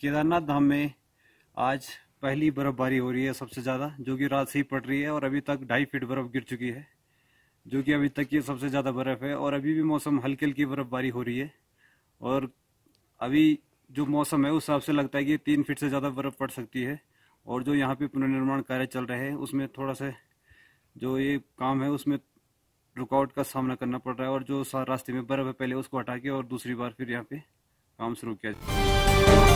केदारनाथ धाम में आज पहली बर्फबारी हो रही है सबसे ज़्यादा जो कि रात से ही पड़ रही है और अभी तक ढाई फीट बर्फ़ गिर चुकी है जो कि अभी तक की सबसे ज़्यादा बर्फ़ है और अभी भी मौसम हल्की हल्की बर्फ़बारी हो रही है और अभी जो मौसम है उस हिसाब से लगता है कि तीन फीट से ज़्यादा बर्फ़ पड़ सकती है और जो यहाँ पे पुनर्निर्माण कार्य चल रहे हैं उसमें थोड़ा सा जो ये काम है उसमें रुकावट का सामना करना पड़ रहा है और जो रास्ते में बर्फ़ है पहले उसको हटा के और दूसरी बार फिर यहाँ पे काम शुरू किया जाए